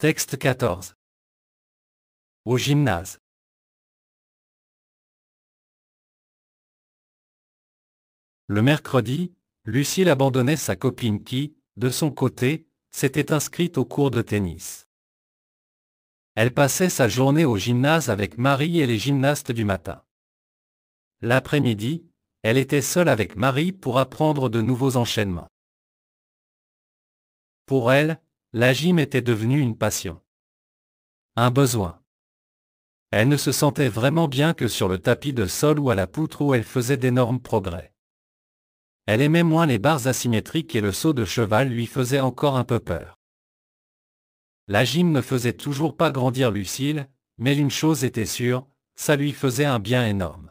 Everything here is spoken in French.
Texte 14. Au gymnase. Le mercredi, Lucille abandonnait sa copine qui, de son côté, s'était inscrite au cours de tennis. Elle passait sa journée au gymnase avec Marie et les gymnastes du matin. L'après-midi, elle était seule avec Marie pour apprendre de nouveaux enchaînements. Pour elle, la gym était devenue une passion. Un besoin. Elle ne se sentait vraiment bien que sur le tapis de sol ou à la poutre où elle faisait d'énormes progrès. Elle aimait moins les barres asymétriques et le saut de cheval lui faisait encore un peu peur. La gym ne faisait toujours pas grandir Lucille, mais une chose était sûre, ça lui faisait un bien énorme.